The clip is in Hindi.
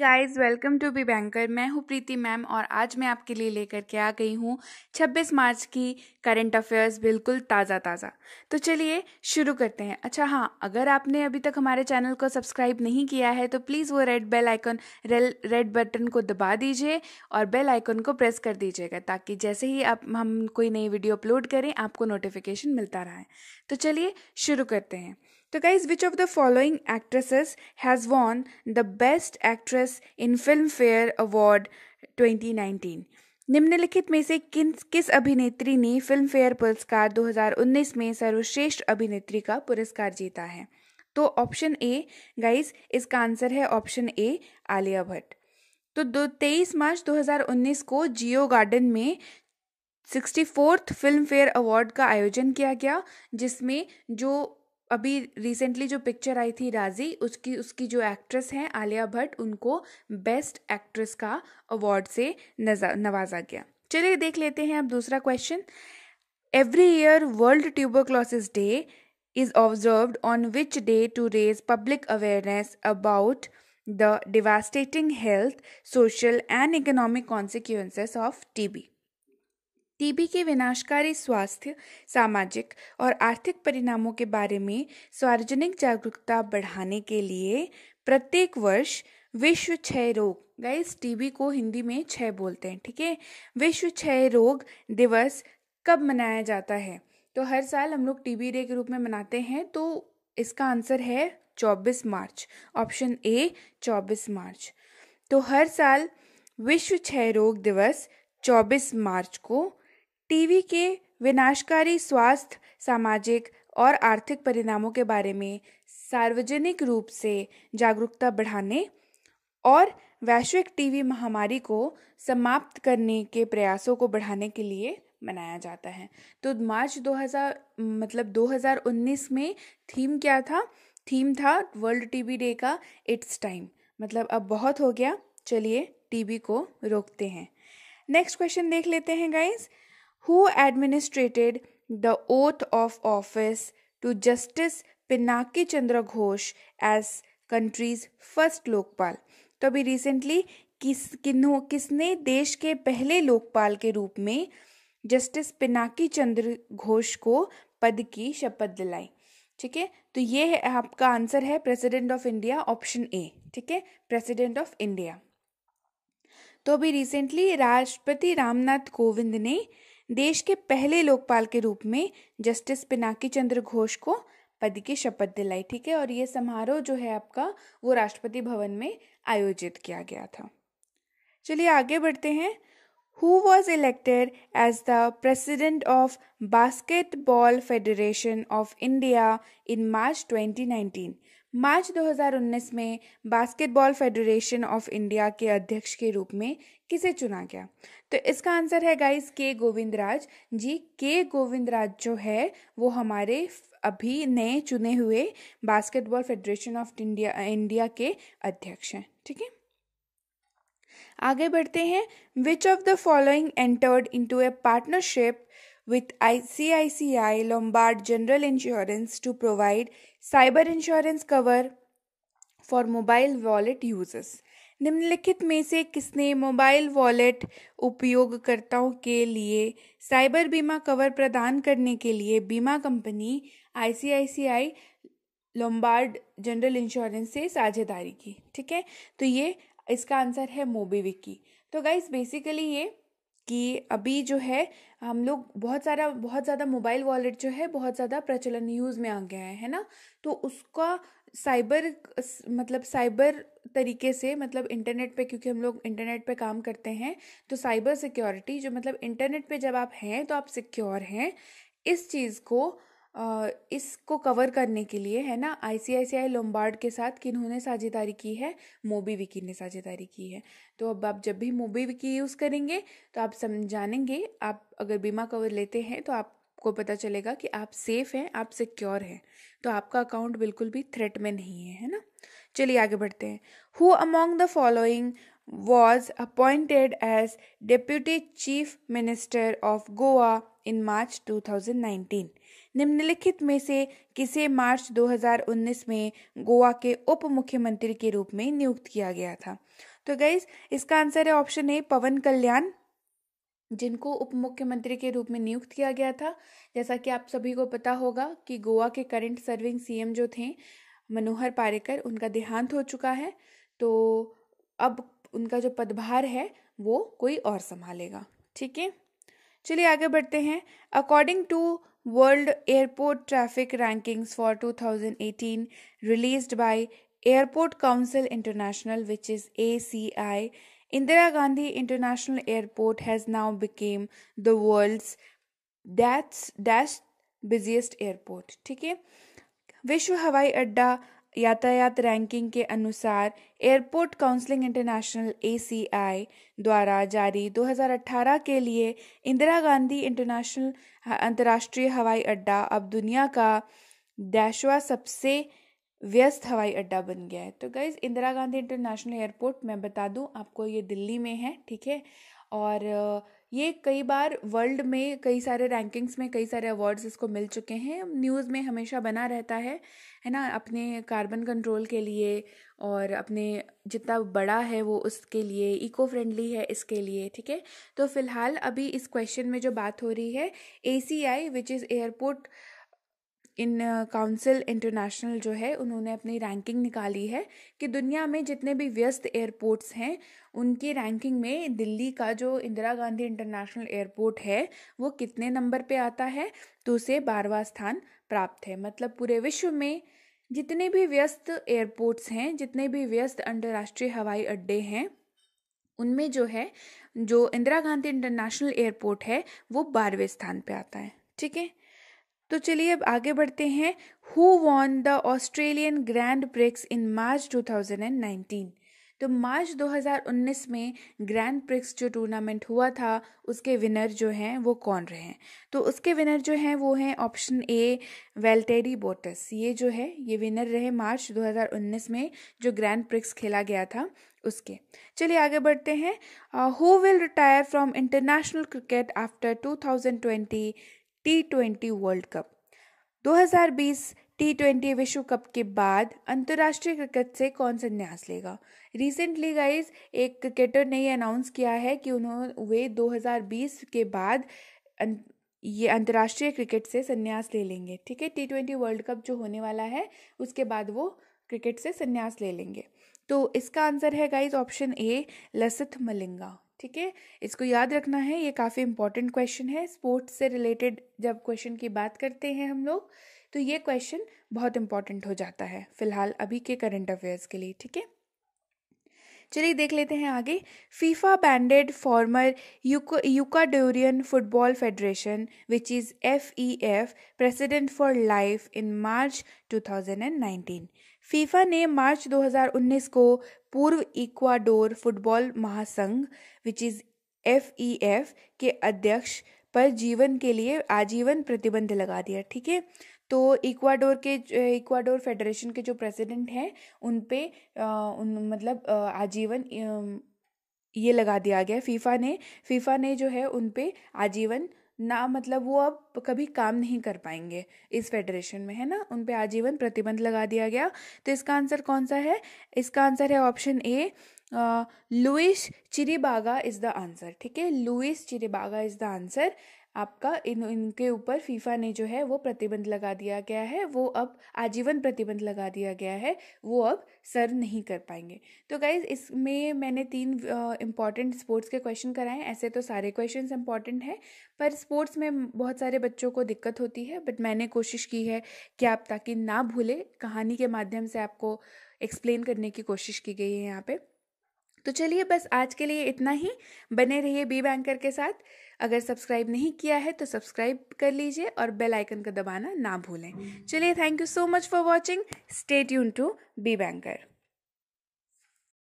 Guys welcome to be banker मैं हूँ प्रीति मैम और आज मैं आपके लिए लेकर के आ गई हूँ 26 मार्च की करंट अफेयर्स बिल्कुल ताज़ा ताज़ा तो चलिए शुरू करते हैं अच्छा हाँ अगर आपने अभी तक हमारे चैनल को सब्सक्राइब नहीं किया है तो प्लीज़ वो red bell icon red button को दबा दीजिए और बेल आइकन को प्रेस कर दीजिएगा ताकि जैसे ही आप हम कोई नई वीडियो अपलोड करें आपको नोटिफिकेशन मिलता है तो चलिए शुरू करते हैं तो guys which of the following actresses has won the best actress in Filmfare award 2019 निम्नलिखित में से किन किस अभिनेत्री ने फिल्म फेयर पुरस्कार 2019 में सर्वश्रेष्ठ अभिनेत्री का पुरस्कार जीता है तो ऑप्शन ए गाइज इसका आंसर है ऑप्शन ए आलिया भट्ट तो दो तेईस मार्च 2019 को जियो गार्डन में sixty fourth Filmfare award का आयोजन किया गया जिसमें जो अभी रिसेंटली जो पिक्चर आई थी राजी उसकी उसकी जो एक्ट्रेस हैं आलिया भट्ट उनको बेस्ट एक्ट्रेस का अवार्ड से नवाजा गया चलिए देख लेते हैं अब दूसरा question every year world tuberculosis day is observed on which day to raise public awareness about the devastating health social and economic consequences of TB TB के विनाशकारी स्वास्थ्य सामाजिक और आर्थिक परिणामों के बारे में सार्वजनिक जागरूकता बढ़ाने के लिए प्रत्येक वर्ष विश्व क्षय रोग गाइस टीबी को हिंदी में क्षय बोलते हैं ठीक है विश्व क्षय रोग दिवस कब मनाया जाता है तो हर साल हम लोग टीबी डे के रूप में मनाते हैं तो इसका आंसर है 24 मार्च ऑप्शन ए 24 मार्च तो हर साल विश्व क्षय रोग दिवस 24 मार्च को टीवी के विनाशकारी स्वास्थ्य सामाजिक और आर्थिक परिणामों के बारे में सार्वजनिक रूप से जागरूकता बढ़ाने और वैश्विक टीवी महामारी को समाप्त करने के प्रयासों को बढ़ाने के लिए मनाया जाता है तो मार्च 2000 मतलब 2019 में थीम क्या था थीम था वर्ल्ड टीवी डे का इट्स टाइम मतलब अब बहुत हो गया चलिए टीवी को रोकते हैं नेक्स्ट क्वेश्चन देख लेते हैं guys who administrated the oath of office to Justice Pinaki Chandra Ghosh as country's first Lokpal तो अभी रिसेंटली किस किन्हों किसने देश के पहले लोकपाल के रूप में जस्टिस पिनाकी चंद्र घोष को पद की शपथ दिलाई ठीक है तो ये है आपका आंसर है president of India option A ठीक है प्रेसिडेंट ऑफ इंडिया तो अभी रिसेंटली राष्ट्रपति रामनाथ कोविंद ने देश के पहले लोकपाल के रूप में जस्टिस पिनाकी चंद्र घोष को पद की शपथ दिलाई ठीक है और ये समारोह जो है आपका वो राष्ट्रपति भवन में आयोजित किया गया था चलिए आगे बढ़ते हैं who was elected as the president of basketball federation of India in March 2019 March 2019 में बास्केटबॉल फेडरेशन ऑफ इंडिया के अध्यक्ष के रूप में किसे चुना गया तो इसका आंसर है गाइस के गोविंदराज जी के गोविंदराज जो है वो हमारे अभी नए चुने हुए basketball federation of India India के अध्यक्ष हैं ठीक है आगे बढ़ते हैं which of the following entered into a partnership with ICICI Lombard General Insurance to provide cyber insurance cover for mobile wallet users. निम्नलिखित में से किसने मोबाइल वॉलेट उपयोगकर्ताओं के लिए साइबर बीमा कवर प्रदान करने के लिए बीमा company ICICI Lombard general insurance से साझेदारी की ठीक है तो ये इसका आंसर है मोबीविक की तो गाइज बेसिकली ये कि अभी जो है हम लोग बहुत सारा बहुत ज़्यादा मोबाइल वॉलेट जो है बहुत ज़्यादा प्रचलन यूज़ में आ गया है है ना तो उसका साइबर मतलब साइबर तरीके से मतलब इंटरनेट पे क्योंकि हम लोग इंटरनेट पे काम करते हैं तो साइबर सिक्योरिटी जो मतलब इंटरनेट पे जब आप हैं तो आप सिक्योर हैं इस चीज़ को इसको कवर करने के लिए है ना आईसीआईसीआई लोम्बार्ड के साथ किन्होंने साझेदारी की है मोबी विकी ने साझेदारी की है तो अब आप जब भी मोबी विकी यूज़ करेंगे तो आप समझानेंगे आप अगर बीमा कवर लेते हैं तो आपको पता चलेगा कि आप सेफ हैं आप सिक्योर हैं तो आपका अकाउंट बिल्कुल भी थ्रेट में नहीं है है ना चलिए आगे बढ़ते हैं who among the following was appointed as deputy chief minister of Goa in March 2019 निम्नलिखित में से किसे मार्च 2019 में गोवा के उप मुख्यमंत्री के रूप में नियुक्त किया गया था तो गईस इसका आंसर है ऑप्शन ए पवन कल्याण जिनको उप मुख्यमंत्री के रूप में नियुक्त किया गया था जैसा कि आप सभी को पता होगा कि गोवा के करंट सर्विंग सीएम जो थे मनोहर पारेकर उनका देहांत हो चुका है तो अब उनका जो पदभार है वो कोई और संभालेगा ठीक है चलिए आगे बढ़ते हैं according to world airport traffic rankings for 2018 released by airport council international which is A C I Indira Gandhi international airport has now became the dash busiest airport ठीक है विश्व हवाई अड्डा यातायात रैंकिंग के अनुसार एयरपोर्ट काउंसलिंग इंटरनेशनल ए द्वारा जारी 2018 के लिए इंदिरा गांधी इंटरनेशनल अंतर्राष्ट्रीय हवाई अड्डा अब दुनिया का दैशवा सबसे व्यस्त हवाई अड्डा बन गया है तो guys Indira Gandhi international airport मैं बता दूं आपको ये दिल्ली में है ठीक है और ये कई बार वर्ल्ड में कई सारे रैंकिंग्स में कई सारे अवार्ड्स इसको मिल चुके हैं न्यूज़ में हमेशा बना रहता है है ना अपने कार्बन कंट्रोल के लिए और अपने जितना बड़ा है वो उसके लिए इको फ्रेंडली है इसके लिए ठीक है तो फिलहाल अभी इस क्वेश्चन में जो बात हो रही है A C I which is airport in council international जो है उन्होंने अपनी रैंकिंग निकाली है कि दुनिया में जितने भी व्यस्त एयरपोर्ट्स हैं उनकी रैंकिंग में दिल्ली का जो इंदिरा गांधी इंटरनेशनल एयरपोर्ट है वो कितने नंबर पे आता है तो उसे बारहवा स्थान प्राप्त है मतलब पूरे विश्व में जितने भी व्यस्त एयरपोर्ट्स हैं जितने भी व्यस्त अंतर्राष्ट्रीय हवाई अड्डे हैं उनमें जो है जो इंदिरा गांधी इंटरनेशनल एयरपोर्ट है वो बारहवें स्थान पे आता है ठीक है तो चलिए अब आगे बढ़ते हैं who won the Australian grand prix in March 2019 तो मार्च 2019 में ग्रैंड प्रिक्स जो टूर्नामेंट हुआ था उसके विनर जो हैं वो कौन रहे हैं तो उसके विनर जो हैं वो हैं ऑप्शन ए वेल्टेरी बोटस ये जो है ये विनर रहे मार्च 2019 में जो ग्रैंड प्रिक्स खेला गया था उसके चलिए आगे बढ़ते हैं who will retire from international cricket after two T twenty world cup 2020 T twenty विश्व कप के बाद अंतर्राष्ट्रीय क्रिकेट से कौन संन्यास लेगा रिसेंटली गाइज एक क्रिकेटर ने ये अनाउंस किया है कि उन्होंने वे 2020 के बाद अं, ये अंतर्राष्ट्रीय क्रिकेट से संन्यास ले लेंगे ठीक है टी ट्वेंटी वर्ल्ड कप जो होने वाला है उसके बाद वो क्रिकेट से संन्यास ले लेंगे तो इसका आंसर है guys option A Lasith Malinga ठीक है इसको याद रखना है ये काफ़ी इंपॉर्टेंट क्वेश्चन है स्पोर्ट्स से रिलेटेड जब क्वेश्चन की बात करते हैं हम लोग तो ये क्वेश्चन बहुत इंपॉर्टेंट हो जाता है फिलहाल अभी के करंट अफेयर्स के लिए ठीक है चलिए देख लेते हैं आगे FIFA banded former Ecuadorian football federation which is F E F president for life in March 2019 FIFA ने मार्च 2019 को पूर्व इक्वाडोर फुटबॉल महासंघ which is F E F के अध्यक्ष पर जीवन के लिए आजीवन प्रतिबंध लगा दिया ठीक है तो इक्वाडोर के इक्वाडोर फेडरेशन के जो प्रेसिडेंट हैं उन पे आ, उन मतलब आजीवन ये लगा दिया गया फीफा ने फीफा ने जो है उन पे आजीवन ना मतलब वो अब कभी काम नहीं कर पाएंगे इस फेडरेशन में है ना उन पर आजीवन प्रतिबंध लगा दिया गया तो इसका आंसर कौन सा है इसका आंसर है option A Luis Chiriboga is the answer ठीक है Luis Chiriboga is the answer आपका इन इनके ऊपर फीफा ने जो है वो प्रतिबंध लगा दिया गया है वो अब आजीवन प्रतिबंध लगा दिया गया है वो अब सर नहीं कर पाएंगे तो गाइज इसमें मैंने तीन इम्पॉर्टेंट स्पोर्ट्स के क्वेश्चन कराए ऐसे तो सारे क्वेश्चन इंपॉर्टेंट हैं पर स्पोर्ट्स में बहुत सारे बच्चों को दिक्कत होती है बट मैंने कोशिश की है कि आप ताकि ना भूले कहानी के माध्यम से आपको एक्सप्लेन करने की कोशिश की गई है यहाँ पे तो चलिए बस आज के लिए इतना ही बने रहिए बी बैंकर के साथ अगर सब्सक्राइब नहीं किया है तो सब्सक्राइब कर लीजिए और बेल आइकन का दबाना ना भूलें हम्म। चलिए thank you so much for watching stay tuned to be banker